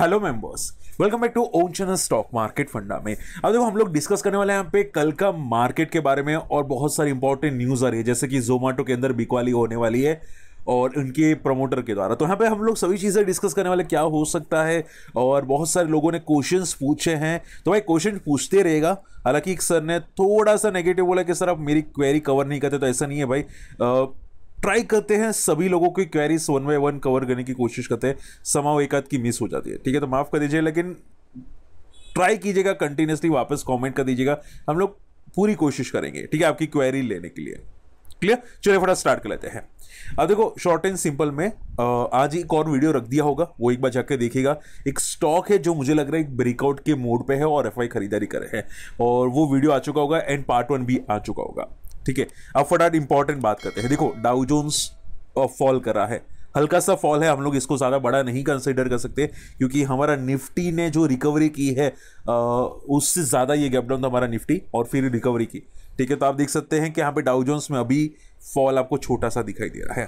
hello members welcome back to own channel stock market funda में अब देखो हम लोग डिस्कस करने वाले हैं यहाँ पे कल का मार्केट के बारे में और बहुत सारी इंपॉर्टेंट न्यूज़ आ रही है जैसे कि जोमेटो के अंदर बिकवाली होने वाली है और उनके प्रमोटर के द्वारा तो यहाँ पे हम लोग सभी चीज़ें डिस्कस करने वाले क्या हो सकता है और बहुत सारे लोगों ने क्वेश्चंस पूछे हैं तो भाई क्वेश्चन पूछते रहेगा हालांकि एक सर ने थोड़ा सा नेगेटिव बोला कि सर आप मेरी क्वेरी कवर नहीं करते तो ऐसा नहीं है भाई ट्राई करते हैं सभी लोगों की queries one by one cover करने की कोशिश करते हैं समाव एक आध की मिस हो जाती है ठीक है तो माफ़ कर दीजिए लेकिन ट्राई कीजिएगा कंटिन्यूसली वापस कमेंट कर दीजिएगा हम लोग पूरी कोशिश करेंगे ठीक है आपकी क्वेरी लेने के लिए क्लियर चलिए फटाफट स्टार्ट कर लेते हैं अब देखो शॉर्ट एंड सिंपल में आज एक और वीडियो रख दिया होगा वो एक बार जाके देखिएगा एक स्टॉक है जो मुझे लग रहा है एक ब्रेकआउट के मोड पे है और एफआई खरीदारी रहे हैं और वो वीडियो आ चुका होगा एंड पार्ट वन भी आ चुका होगा ठीक है अब फटाफट इंपॉर्टेंट बात करते हैं देखो डाउजोन्स फॉल करा है हल्का सा फॉल है हम लोग इसको ज़्यादा बड़ा नहीं कंसिडर कर सकते क्योंकि हमारा निफ्टी ने जो रिकवरी की है उससे ज़्यादा ये गैप डाउन था हमारा निफ्टी और फिर रिकवरी की ठीक है तो आप देख सकते हैं कि यहाँ पे डाउजोन्स में अभी फॉल आपको छोटा सा दिखाई दे रहा है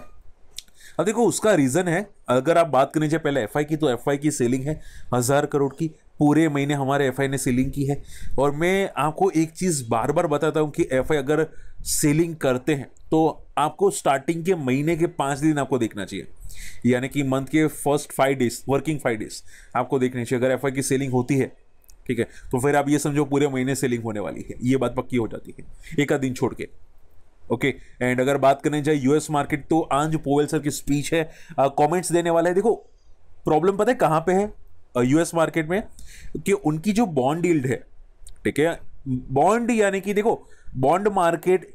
अब देखो उसका रीज़न है अगर आप बात करने जाए पहले एफ की तो एफ की सेलिंग है हज़ार करोड़ की पूरे महीने हमारे एफ ने सेलिंग की है और मैं आपको एक चीज़ बार बार बताता हूँ कि एफ अगर सेलिंग करते हैं तो आपको स्टार्टिंग के महीने के पाँच दिन आपको देखना चाहिए यानी कि मंथ के first five days working five days आपको देखने चाहिए अगर एफ की सेलिंग होती है ठीक है तो फिर आप ये समझो पूरे महीने सेलिंग होने वाली है ये बात पक्की हो जाती है एक आध दिन छोड़ के ओके okay, एंड अगर बात करें जाए यूएस मार्केट तो आज पोवेल सर की स्पीच है कमेंट्स देने वाला है देखो प्रॉब्लम पता है कहाँ पे है यूएस मार्केट में कि उनकी जो बॉन्ड यील्ड है ठीक है बॉन्ड यानी कि देखो बॉन्ड मार्केट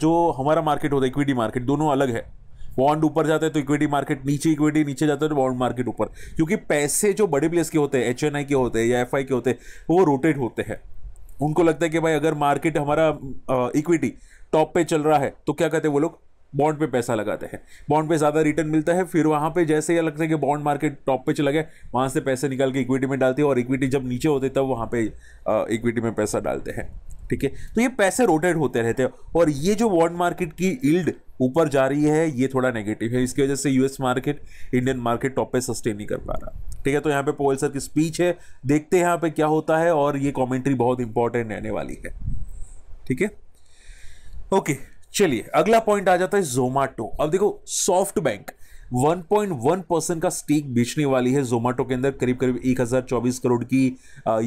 जो हमारा मार्केट होता है इक्विटी मार्केट दोनों अलग है बॉन्ड ऊपर जाते हैं तो इक्विटी मार्केट नीचे इक्विटी नीचे जाते हैं तो बॉन्ड मार्केट ऊपर क्योंकि पैसे जो बड़े प्लेस के होते हैं एच के होते हैं या एफ के होते हैं वो रोटेट होते हैं उनको लगता है कि भाई अगर मार्केट हमारा इक्विटी टॉप पे चल रहा है तो क्या कहते हैं वो लोग बॉन्ड पे पैसा लगाते हैं बॉन्ड पे ज़्यादा रिटर्न मिलता है फिर वहाँ पे जैसे ये लगता है कि बॉन्ड मार्केट टॉप पे चला गया वहाँ से पैसे निकाल के इक्विटी में डालते हैं और इक्विटी जब नीचे होते तब वहाँ पे इक्विटी में पैसा डालते हैं ठीक है तो ये पैसे रोटेट होते रहते हैं और ये जो बॉन्ड मार्केट की इल्ड ऊपर जा रही है ये थोड़ा नेगेटिव है इसकी वजह से US market Indian market top पे सस्टेन नहीं कर पा रहा ठीक है तो यहाँ पे पोल सर की स्पीच है देखते हैं यहाँ पे क्या होता है और ये कॉमेंट्री बहुत इंपॉर्टेंट रहने वाली है ठीक है ओके चलिए अगला पॉइंट आ जाता है जोमाटो अब देखो सॉफ्ट बैंक 1.1 परसेंट का स्टेक बेचने वाली है जोमैटो के अंदर करीब करीब एक करोड़ की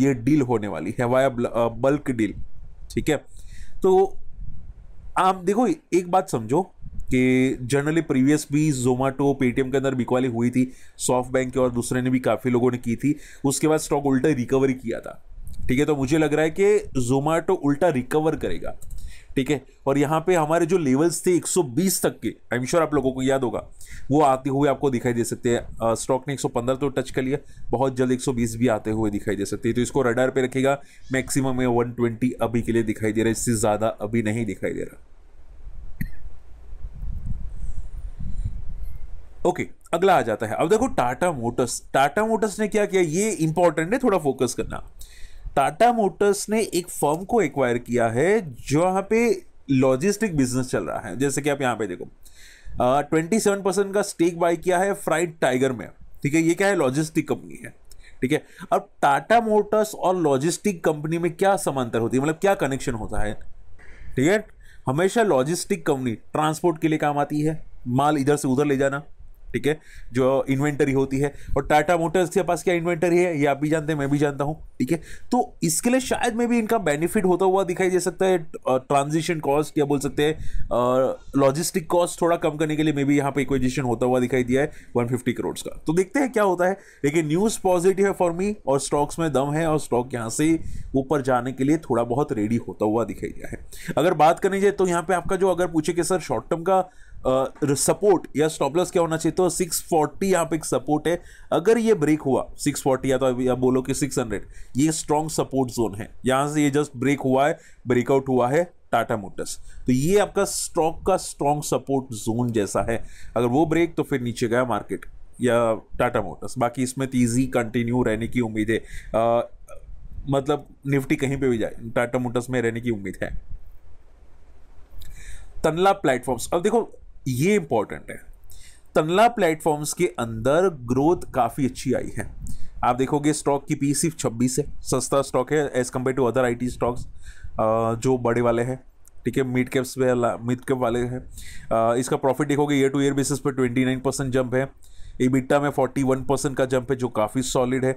ये डील होने वाली है वाया बल्क डील ठीक है तो आप देखो एक बात समझो कि जनरली प्रीवियस भी जोमैटो पेटीएम के अंदर बिकवाली हुई थी सॉफ्ट बैंक और दूसरे ने भी काफ़ी लोगों ने की थी उसके बाद स्टॉक उल्टा रिकवरी किया था ठीक है तो मुझे लग रहा है कि जोमैटो उल्टा रिकवर करेगा ठीक है और यहाँ पे हमारे जो लेवल्स थे 120 तक के आई एम श्योर आप लोगों को याद होगा वो आते हुए आपको दिखाई दे सकते हैं स्टॉक ने 115 तो टच कर लिया बहुत जल्द 120 भी आते हुए दिखाई दे सकते हैं तो इसको रडार पे रखेगा मैक्सिमम में 120 अभी के लिए दिखाई दे रहा है इससे ज़्यादा अभी नहीं दिखाई दे रहा ओके okay, अगला आ जाता है अब देखो टाटा मोटर्स टाटा मोटर्स ने क्या किया ये इंपॉर्टेंट है थोड़ा फोकस करना टाटा मोटर्स ने एक फर्म को एक्वायर किया है जो यहाँ पे लॉजिस्टिक बिजनेस चल रहा है जैसे कि आप यहाँ पे देखो ट्वेंटी सेवन परसेंट का स्टेक बाय किया है फ्राइड टाइगर में ठीक है ये क्या है लॉजिस्टिक कंपनी है ठीक है अब टाटा मोटर्स और लॉजिस्टिक कंपनी में क्या समांतर होती है मतलब क्या कनेक्शन होता है ठीक है हमेशा लॉजिस्टिक कंपनी ट्रांसपोर्ट के लिए काम आती है माल इधर से उधर ले जाना ठीक है जो इन्वेंटरी होती है और टाटा मोटर्स के पास क्या इन्वेंटरी है ये आप भी जानते हैं मैं भी जानता हूँ ठीक है तो इसके लिए शायद में भी इनका बेनिफिट होता हुआ दिखाई दे सकता है ट्रांजिशन कॉस्ट या बोल सकते हैं लॉजिस्टिक कॉस्ट थोड़ा कम करने के लिए मे भी यहाँ पे इक्वेजिशन होता हुआ दिखाई दिया है वन फिफ्टी करोड़ का तो देखते हैं क्या होता है लेकिन न्यूज़ पॉजिटिव है फॉर मी और स्टॉक्स में दम है और स्टॉक यहाँ से ऊपर जाने के लिए थोड़ा बहुत रेडी होता हुआ दिखाई दिया है अगर बात करनी जाए तो यहाँ पे आपका जो अगर पूछे कि सर शॉर्ट टर्म का सपोर्ट या स्टॉप लॉस क्या होना चाहिए तो 640 फोर्टी यहाँ पे एक सपोर्ट है अगर ये ब्रेक हुआ 640 या तो आप बोलो कि 600 ये स्ट्रॉन्ग सपोर्ट जोन है यहाँ से ये जस्ट ब्रेक हुआ है ब्रेकआउट हुआ है टाटा मोटर्स तो ये आपका स्टॉक का स्ट्रॉन्ग सपोर्ट जोन जैसा है अगर वो ब्रेक तो फिर नीचे गया मार्केट या टाटा मोटर्स बाकी इसमें तेज़ी तो कंटिन्यू रहने की उम्मीद है आ, मतलब निफ्टी कहीं पे भी जाए टाटा मोटर्स में रहने की उम्मीद है तनला प्लेटफॉर्म्स अब देखो ये इंपॉर्टेंट है तनला प्लेटफॉर्म्स के अंदर ग्रोथ काफ़ी अच्छी आई है आप देखोगे स्टॉक की पी सिर्फ e छब्बीस है सस्ता स्टॉक है as compare to other I stocks जो बड़े वाले हैं ठीक है मिड कैप्स पे मिड कैप वाले हैं इसका प्रॉफिट देखोगे ईयर टू ईयर बेसिस पर ट्वेंटी नाइन परसेंट जंप है इबिट्टा में 41 परसेंट का जंप है जो काफ़ी सॉलिड है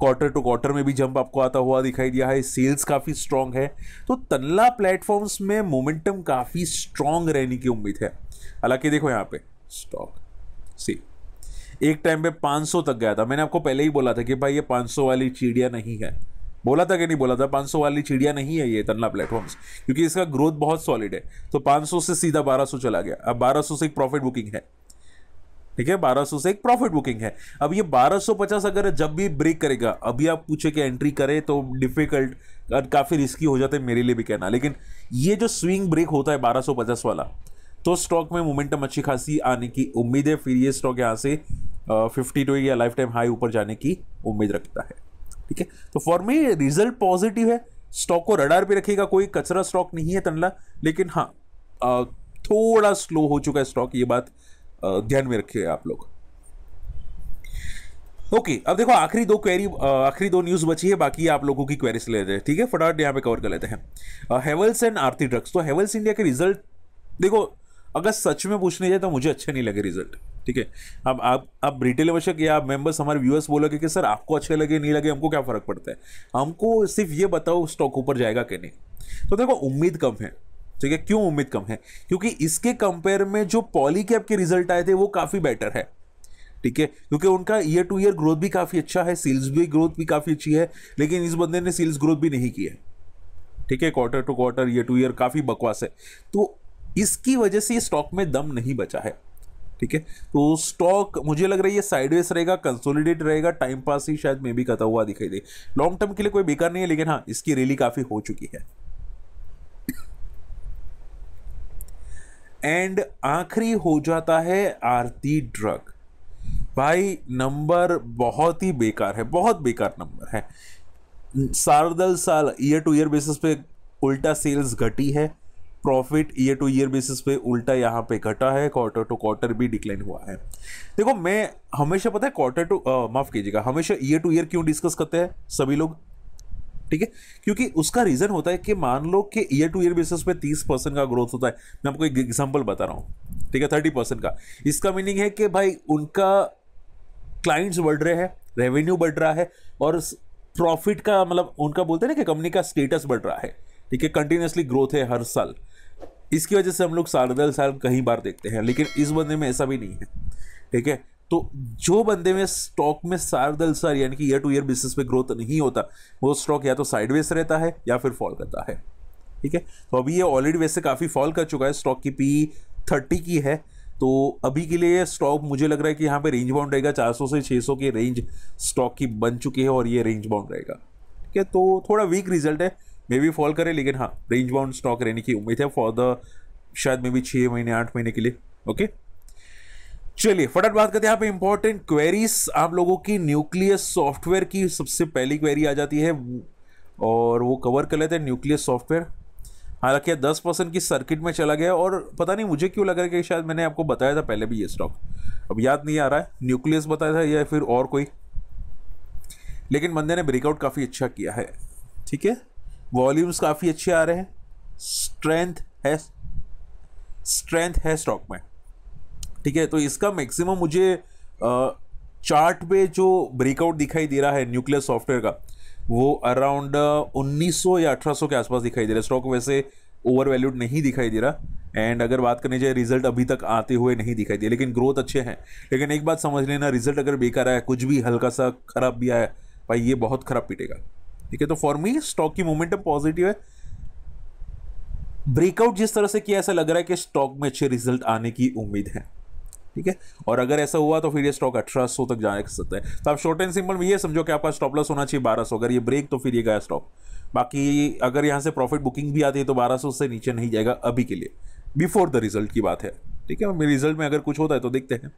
क्वार्टर टू क्वार्टर में भी जंप आपको आता हुआ दिखाई दिया है सेल्स काफ़ी स्ट्रांग है तो तनला प्लेटफॉर्म्स में मोमेंटम काफ़ी स्ट्रांग रहने की उम्मीद है हालांकि देखो यहाँ पे स्टॉक सी एक टाइम पे 500 तक गया था मैंने आपको पहले ही बोला था कि भाई ये 500 वाली चिड़िया नहीं है बोला था कि नहीं बोला था 500 वाली चिड़िया नहीं है ये तन्ना प्लेटफॉर्म्स क्योंकि इसका ग्रोथ बहुत सॉलिड है तो 500 से सीधा 1200 चला गया अब 1200 से एक प्रॉफिट बुकिंग है ठीक है 1200 से एक प्रॉफिट बुकिंग है अब ये 1250 अगर जब भी ब्रेक करेगा अभी आप पूछे कि एंट्री करे तो डिफिकल्ट काफ़ी रिस्की हो जाते हैं मेरे लिए भी कहना लेकिन ये जो स्विंग ब्रेक होता है 1250 वाला तो स्टॉक में मोमेंटम अच्छी खासी आने की उम्मीद है फिर ये स्टॉक यहाँ से फिफ्टी टू या लाइफ टाइम हाई ऊपर जाने की उम्मीद रखता है ठीक है तो फॉर मी रिजल्ट पॉजिटिव है स्टॉक को रडार पे रखेगा कोई कचरा स्टॉक नहीं है तनला लेकिन हाँ थोड़ा स्लो हो चुका है स्टॉक ये बात ध्यान में रखिए आप लोग ओके okay, अब देखो आखिरी दो क्वेरी आखिरी दो न्यूज़ बची है बाकी आप लोगों की क्वेरीज ले रहे हैं ठीक है फटाफट यहाँ पे कवर कर लेते हैं हेवल्स एंड आरती ड्रग्स तो हेवल्स इंडिया के रिजल्ट देखो अगर सच में पूछने जाए तो मुझे अच्छे नहीं लगे रिजल्ट ठीक है अब आप आप रिटेल वर्षक या मेंबर्स हमारे व्यूअर्स बोलोगे कि सर आपको अच्छे लगे नहीं लगे हमको क्या फ़र्क पड़ता है हमको सिर्फ ये बताओ स्टॉक ऊपर जाएगा कि नहीं तो देखो उम्मीद कम है ठीक है क्यों उम्मीद कम है क्योंकि इसके कंपेयर में जो पॉलीकैप के रिजल्ट आए थे वो काफ़ी बेटर है ठीक है क्योंकि उनका ईयर टू ईयर ग्रोथ भी काफ़ी अच्छा है सेल्स भी ग्रोथ भी काफ़ी अच्छी है लेकिन इस बंदे ने सेल्स ग्रोथ भी नहीं की है ठीक है quarter to quarter year to year काफ़ी बकवास है तो इसकी वजह से ये स्टॉक में दम नहीं बचा है ठीक है तो स्टॉक मुझे लग रहा है ये साइडवेस रहेगा कंसोलिडेट रहेगा टाइम पास ही शायद मे भी कता हुआ दिखाई दे लॉन्ग टर्म के लिए कोई बेकार नहीं है लेकिन हाँ इसकी रैली काफ़ी हो चुकी है एंड आखिरी हो जाता है आरती ड्रग भाई नंबर बहुत ही बेकार है बहुत बेकार नंबर है साल दर साल ईयर टू ईयर बेसिस पे उल्टा सेल्स घटी है profit year to year basis पे उल्टा यहाँ पे घटा है क्वार्टर टू क्वार्टर भी डिक्लाइन हुआ है देखो मैं हमेशा पता है क्वार्टर टू माफ़ कीजिएगा हमेशा ईयर टू ईयर क्यों डिस्कस करते हैं सभी लोग ठीक है क्योंकि उसका रीज़न होता है कि मान लो कि ईयर टू ईयर बेसिस पे तीस परसेंट का ग्रोथ होता है मैं आपको एक एग्जाम्पल बता रहा हूँ ठीक है थर्टी परसेंट का इसका मीनिंग है कि भाई उनका क्लाइंट्स बढ़ रहे हैं रेवेन्यू बढ़ रहा है और प्रॉफिट का मतलब उनका बोलते हैं ना कि कंपनी का स्टेटस बढ़ रहा है ठीक है कंटिन्यूसली ग्रोथ है हर साल इसकी वजह से हम लोग साल दर साल कहीं बार देखते हैं लेकिन इस बंदे में ऐसा भी नहीं है ठीक है तो जो बंदे में स्टॉक में सार दल सार यानी कि ईयर टू ईयर बेसिस पे ग्रोथ नहीं होता वो स्टॉक या तो साइडवेज रहता है या फिर फॉल करता है ठीक है तो अभी ये ऑलरेडी वैसे काफ़ी फॉल कर चुका है स्टॉक की पी थर्टी की है तो अभी के लिए स्टॉक मुझे लग रहा है कि यहाँ पे रेंज बाउंड रहेगा 400 से 600 की रेंज स्टॉक की बन चुकी है और ये रेंज बाउंड रहेगा ठीक है तो थोड़ा वीक रिजल्ट है मे बी फॉल करे लेकिन हाँ रेंज बाउंड स्टॉक रहने की उम्मीद है फॉर द शायद मे बी छः महीने आठ महीने के लिए ओके चलिए फटाफट बात करते हैं यहाँ पे इंपॉर्टेंट क्वेरीज आप लोगों की न्यूक्लियस सॉफ्टवेयर की सबसे पहली क्वेरी आ जाती है और वो कवर कर लेते हैं न्यूक्लियस सॉफ्टवेयर हालांकि दस परसेंट की सर्किट में चला गया और पता नहीं मुझे क्यों लग रहा है कि शायद मैंने आपको बताया था पहले भी ये स्टॉक अब याद नहीं आ रहा है न्यूक्लियस बताया था या फिर और कोई लेकिन बंदे ने ब्रेकआउट काफ़ी अच्छा किया है ठीक है वॉल्यूम्स काफ़ी अच्छे आ रहे हैं स्ट्रेंथ है स्ट्रेंथ है स्टॉक में ठीक है तो इसका मैक्सिमम मुझे चार्ट पे जो ब्रेकआउट दिखाई दे रहा है न्यूक्लियर सॉफ्टवेयर का वो अराउंड 1900 या 1800 के आसपास दिखाई दे रहा है स्टॉक वैसे ओवर वैल्यूड नहीं दिखाई दे रहा एंड अगर बात करने जाए रिजल्ट अभी तक आते हुए नहीं दिखाई दे लेकिन ग्रोथ अच्छे हैं लेकिन एक बात समझ लेना रिजल्ट अगर बेकार आया कुछ भी हल्का सा खराब भी आया भाई ये बहुत खराब पीटेगा ठीक है तो फॉर मी स्टॉक की मोमेंटम पॉजिटिव है ब्रेकआउट जिस तरह से किया ऐसा लग रहा है कि स्टॉक में अच्छे रिजल्ट आने की उम्मीद है ठीक है और अगर ऐसा हुआ तो फिर ये स्टॉक अठारह अच्छा सौ तक जा सकता है तो आप शॉर्ट एंड सिंपल में ये समझो कि आपका स्टॉप लॉस होना चाहिए बारह सौ अगर ये ब्रेक तो फिर ये गया स्टॉक बाकी अगर यहाँ से प्रॉफिट बुकिंग भी आती है तो बारह सौ से नीचे नहीं जाएगा अभी के लिए बिफोर द रिजल्ट की बात है ठीक है रिजल्ट में अगर कुछ होता है तो देखते हैं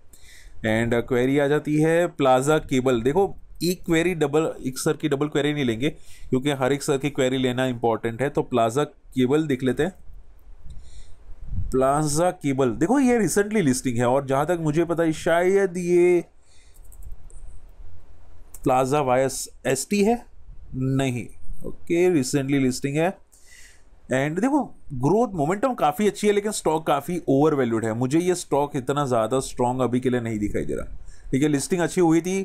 एंड क्वेरी uh, आ जाती है प्लाजा केबल देखो एक क्वेरी डबल एक सर की डबल क्वेरी नहीं लेंगे क्योंकि हर एक सर की क्वेरी लेना इंपॉर्टेंट है तो प्लाजा केबल देख लेते हैं प्लाजा केबल देखो ये रिसेंटली लिस्टिंग है और जहां तक मुझे पता है शायद ये प्लाजा वायस एस टी है नहीं ओके रिसेंटली लिस्टिंग है एंड देखो ग्रोथ मोमेंटम काफ़ी अच्छी है लेकिन स्टॉक काफ़ी ओवर वैल्यूड है मुझे ये स्टॉक इतना ज़्यादा स्ट्रॉन्ग अभी के लिए नहीं दिखाई दे रहा ठीक है लिस्टिंग अच्छी हुई थी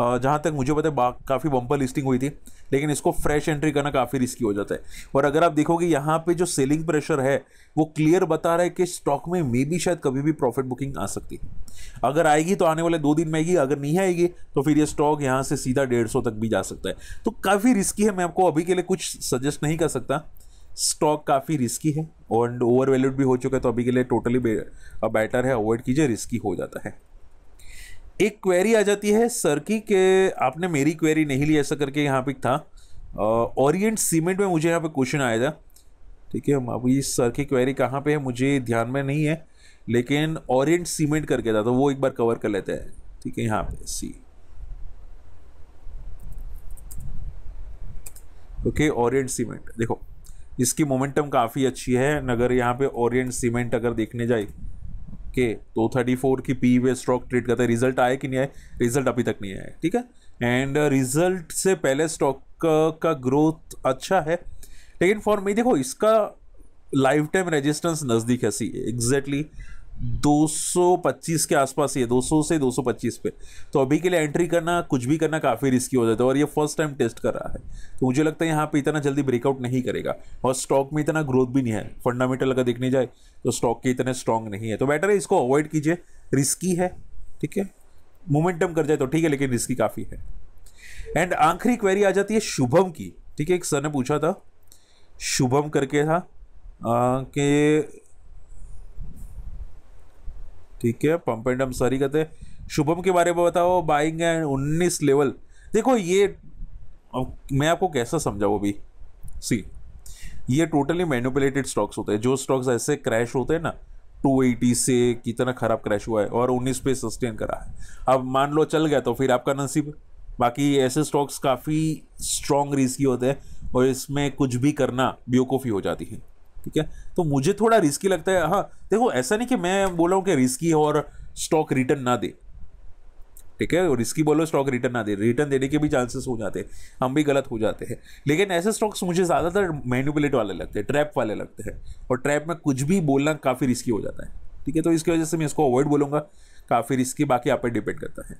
जहाँ तक मुझे पता है काफ़ी बम्पर लिस्टिंग हुई थी लेकिन इसको फ्रेश एंट्री करना काफ़ी रिस्की हो जाता है और अगर आप देखोगे यहाँ पे जो सेलिंग प्रेशर है वो क्लियर बता रहा है कि स्टॉक में मे बी शायद कभी भी प्रॉफिट बुकिंग आ सकती है अगर आएगी तो आने वाले दो दिन में आएगी अगर नहीं आएगी तो फिर ये स्टॉक यहाँ से सीधा डेढ़ तक भी जा सकता है तो काफ़ी रिस्की है मैं आपको अभी के लिए कुछ सजेस्ट नहीं कर सकता स्टॉक काफ़ी रिस्की है और ओवर वैल्यूड भी हो चुका है तो अभी के लिए टोटली बेटर है अवॉइड कीजिए रिस्की हो जाता है एक क्वेरी आ जाती है सर की के आपने मेरी क्वेरी नहीं ली ऐसा करके यहाँ पे था ओरिएंट सीमेंट में मुझे यहाँ पे क्वेश्चन आया था ठीक है अब ये सर की क्वेरी कहाँ पे है मुझे ध्यान में नहीं है लेकिन ओरिएंट सीमेंट करके था तो वो एक बार कवर कर लेते हैं ठीक है यहाँ पे सी ओके ओरिएंट सीमेंट देखो इसकी मोमेंटम काफ़ी अच्छी है अगर यहाँ पे ओरिएंट सीमेंट अगर देखने जाए के तो थर्टी फोर की पी वे स्टॉक ट्रेड करता है रिजल्ट आया कि नहीं आया रिजल्ट अभी तक नहीं आया ठीक है एंड रिजल्ट uh, से पहले स्टॉक का ग्रोथ अच्छा है लेकिन फॉर मी देखो इसका लाइफ टाइम रेजिस्टेंस नज़दीक है सी एग्जैक्टली exactly 225 के आसपास ये 200 से 225 पे तो अभी के लिए एंट्री करना कुछ भी करना काफ़ी रिस्की हो जाता है और ये फर्स्ट टाइम टेस्ट कर रहा है तो मुझे लगता है यहाँ पे इतना जल्दी ब्रेकआउट नहीं करेगा और स्टॉक में इतना ग्रोथ भी नहीं है फंडामेंटल अगर देखने जाए तो स्टॉक के इतने स्ट्रांग नहीं है तो बेटर है इसको अवॉइड कीजिए रिस्की है ठीक है मोमेंटम कर जाए तो ठीक है लेकिन रिस्की काफ़ी है एंड आखिरी क्वेरी आ जाती है शुभम की ठीक है एक सर ने पूछा था शुभम करके था कि ठीक है पंप एंड डम सॉरी कहते शुभम के बारे में बताओ बाइंग एंड उन्नीस लेवल देखो ये अब मैं आपको कैसा समझाऊँ अभी सी ये टोटली मैनुपुलेटेड स्टॉक्स होते हैं जो स्टॉक्स ऐसे क्रैश होते हैं ना 280 से कितना ख़राब क्रैश हुआ है और 19 पे सस्टेन करा है अब मान लो चल गया तो फिर आपका नसीब बाकी ऐसे स्टॉक्स काफ़ी स्ट्रॉन्ग रिस्की होते हैं और इसमें कुछ भी करना बेवकूफ़ी हो जाती है ठीक है तो मुझे थोड़ा रिस्की लगता है हाँ देखो ऐसा नहीं कि मैं बोल रहा हूँ कि रिस्की और स्टॉक रिटर्न ना दे ठीक है रिस्की बोलो स्टॉक रिटर्न ना दे रिटर्न देने के भी चांसेस हो जाते हैं हम भी गलत हो जाते हैं लेकिन ऐसे स्टॉक्स मुझे ज़्यादातर मैनुपुलेट वाले लगते हैं ट्रैप वाले लगते हैं और ट्रैप में कुछ भी बोलना काफ़ी रिस्की हो जाता है ठीक है तो इसकी वजह से मैं इसको अवॉइड बोलूँगा काफ़ी रिस्की बाकी आप पर डिपेंड करता है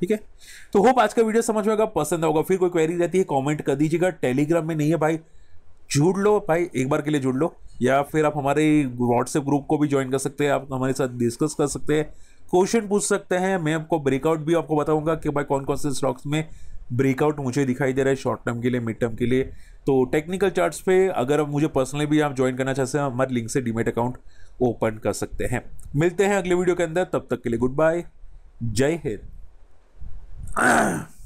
ठीक है तो होप आज का वीडियो समझ में आएगा पसंद आएगा फिर कोई क्वेरी रहती है कॉमेंट कर दीजिएगा टेलीग्राम में नहीं है भाई जुड़ लो भाई एक बार के लिए जुड़ लो या फिर आप हमारे व्हाट्सएप ग्रुप को भी ज्वाइन कर सकते हैं आप हमारे साथ डिस्कस कर सकते हैं क्वेश्चन पूछ सकते हैं मैं आपको ब्रेकआउट भी आपको बताऊंगा कि भाई कौन कौन से स्टॉक्स में ब्रेकआउट मुझे दिखाई दे रहा है शॉर्ट टर्म के लिए मिड टर्म के लिए तो टेक्निकल चार्ट्स पे अगर मुझे पर्सनली भी आप ज्वाइन करना चाहते हैं हमारे लिंक से डीमेट अकाउंट ओपन कर सकते हैं मिलते हैं अगले वीडियो के अंदर तब तक के लिए गुड बाय जय हिंद